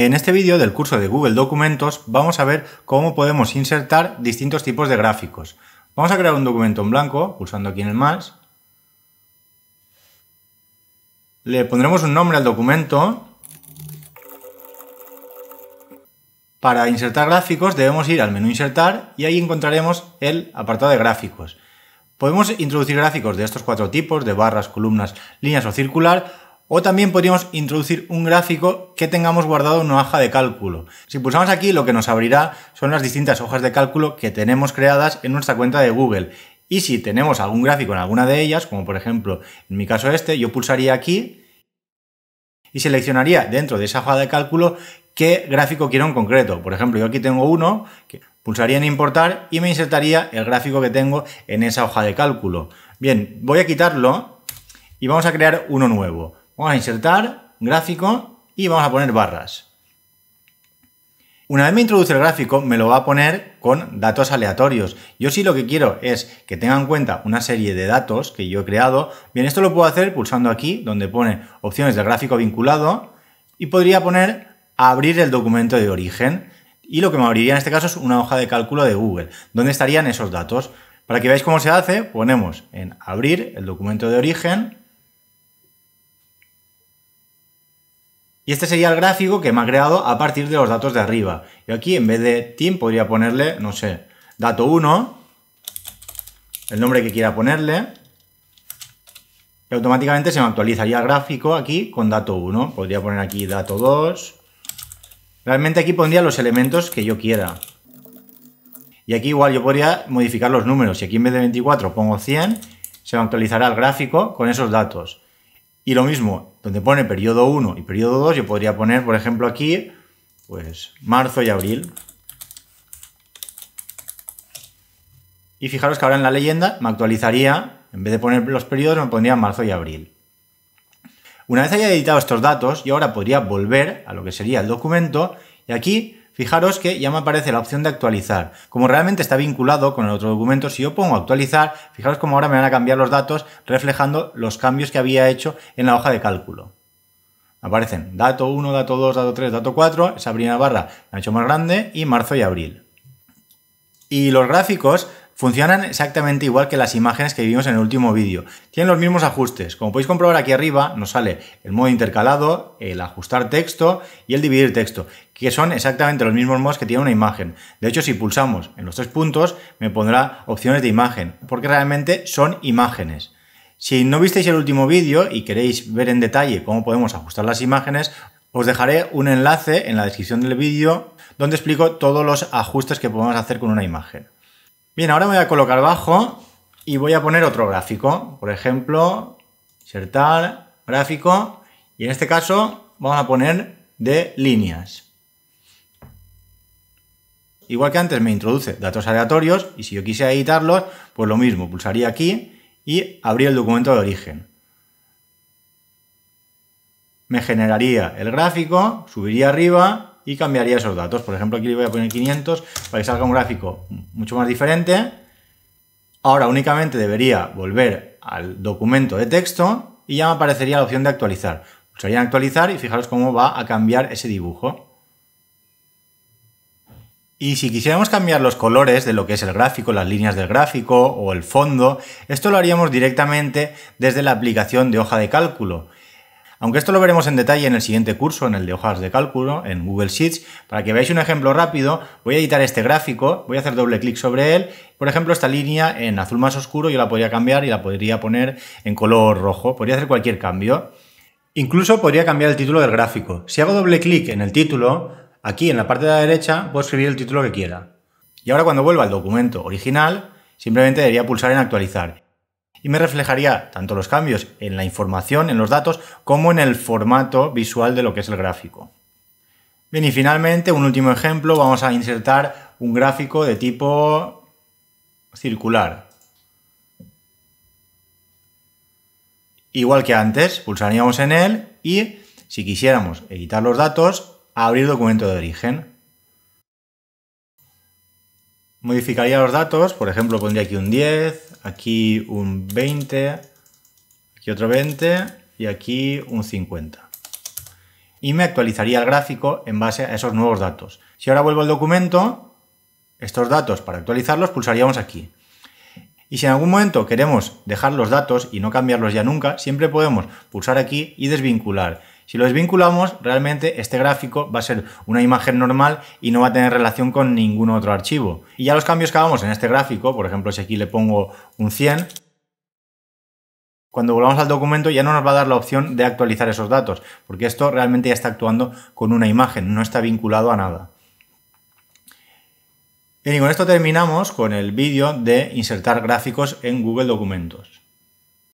En este vídeo del curso de Google Documentos vamos a ver cómo podemos insertar distintos tipos de gráficos. Vamos a crear un documento en blanco, pulsando aquí en el más. Le pondremos un nombre al documento. Para insertar gráficos debemos ir al menú Insertar y ahí encontraremos el apartado de gráficos. Podemos introducir gráficos de estos cuatro tipos, de barras, columnas, líneas o circular, o también podríamos introducir un gráfico que tengamos guardado en una hoja de cálculo. Si pulsamos aquí, lo que nos abrirá son las distintas hojas de cálculo que tenemos creadas en nuestra cuenta de Google. Y si tenemos algún gráfico en alguna de ellas, como por ejemplo en mi caso este, yo pulsaría aquí y seleccionaría dentro de esa hoja de cálculo qué gráfico quiero en concreto. Por ejemplo, yo aquí tengo uno, que pulsaría en importar y me insertaría el gráfico que tengo en esa hoja de cálculo. Bien, voy a quitarlo y vamos a crear uno nuevo. Vamos a insertar, gráfico y vamos a poner barras. Una vez me introduce el gráfico, me lo va a poner con datos aleatorios. Yo sí lo que quiero es que tenga en cuenta una serie de datos que yo he creado. Bien, esto lo puedo hacer pulsando aquí, donde pone opciones del gráfico vinculado, y podría poner abrir el documento de origen. Y lo que me abriría en este caso es una hoja de cálculo de Google, donde estarían esos datos. Para que veáis cómo se hace, ponemos en abrir el documento de origen Y este sería el gráfico que me ha creado a partir de los datos de arriba. Y aquí en vez de team podría ponerle, no sé, dato 1, el nombre que quiera ponerle. Y automáticamente se me actualizaría el gráfico aquí con dato 1. Podría poner aquí dato 2. Realmente aquí pondría los elementos que yo quiera. Y aquí igual yo podría modificar los números. Si aquí en vez de 24 pongo 100, se me actualizará el gráfico con esos datos. Y lo mismo, donde pone periodo 1 y periodo 2, yo podría poner, por ejemplo, aquí, pues marzo y abril. Y fijaros que ahora en la leyenda me actualizaría, en vez de poner los periodos, me pondría marzo y abril. Una vez haya editado estos datos, yo ahora podría volver a lo que sería el documento y aquí Fijaros que ya me aparece la opción de actualizar. Como realmente está vinculado con el otro documento, si yo pongo actualizar, fijaros como ahora me van a cambiar los datos reflejando los cambios que había hecho en la hoja de cálculo. Aparecen dato 1, dato 2, dato 3, dato 4, esa primera barra la he hecho más grande y marzo y abril. Y los gráficos funcionan exactamente igual que las imágenes que vimos en el último vídeo. Tienen los mismos ajustes. Como podéis comprobar aquí arriba, nos sale el modo intercalado, el ajustar texto y el dividir texto, que son exactamente los mismos modos que tiene una imagen. De hecho, si pulsamos en los tres puntos, me pondrá opciones de imagen, porque realmente son imágenes. Si no visteis el último vídeo y queréis ver en detalle cómo podemos ajustar las imágenes, os dejaré un enlace en la descripción del vídeo donde explico todos los ajustes que podemos hacer con una imagen. Bien, ahora me voy a colocar abajo y voy a poner otro gráfico. Por ejemplo, insertar gráfico y en este caso vamos a poner de líneas. Igual que antes me introduce datos aleatorios y si yo quisiera editarlos, pues lo mismo, pulsaría aquí y abría el documento de origen. Me generaría el gráfico, subiría arriba y cambiaría esos datos. Por ejemplo, aquí le voy a poner 500 para que salga un gráfico mucho más diferente. Ahora únicamente debería volver al documento de texto y ya me aparecería la opción de actualizar. Pulsaría actualizar y fijaros cómo va a cambiar ese dibujo. Y si quisiéramos cambiar los colores de lo que es el gráfico, las líneas del gráfico o el fondo, esto lo haríamos directamente desde la aplicación de hoja de cálculo. Aunque esto lo veremos en detalle en el siguiente curso, en el de hojas de cálculo, en Google Sheets. Para que veáis un ejemplo rápido, voy a editar este gráfico, voy a hacer doble clic sobre él. Por ejemplo, esta línea en azul más oscuro yo la podría cambiar y la podría poner en color rojo. Podría hacer cualquier cambio. Incluso podría cambiar el título del gráfico. Si hago doble clic en el título, aquí en la parte de la derecha puedo escribir el título que quiera. Y ahora cuando vuelva al documento original, simplemente debería pulsar en actualizar y me reflejaría tanto los cambios en la información, en los datos, como en el formato visual de lo que es el gráfico. Bien, y finalmente, un último ejemplo, vamos a insertar un gráfico de tipo circular. Igual que antes, pulsaríamos en él y, si quisiéramos editar los datos, abrir documento de origen. Modificaría los datos, por ejemplo, pondría aquí un 10, aquí un 20, aquí otro 20 y aquí un 50. Y me actualizaría el gráfico en base a esos nuevos datos. Si ahora vuelvo al documento, estos datos para actualizarlos pulsaríamos aquí. Y si en algún momento queremos dejar los datos y no cambiarlos ya nunca, siempre podemos pulsar aquí y desvincular si lo desvinculamos, realmente este gráfico va a ser una imagen normal y no va a tener relación con ningún otro archivo. Y ya los cambios que hagamos en este gráfico, por ejemplo, si aquí le pongo un 100, cuando volvamos al documento ya no nos va a dar la opción de actualizar esos datos, porque esto realmente ya está actuando con una imagen, no está vinculado a nada. y con esto terminamos con el vídeo de insertar gráficos en Google Documentos.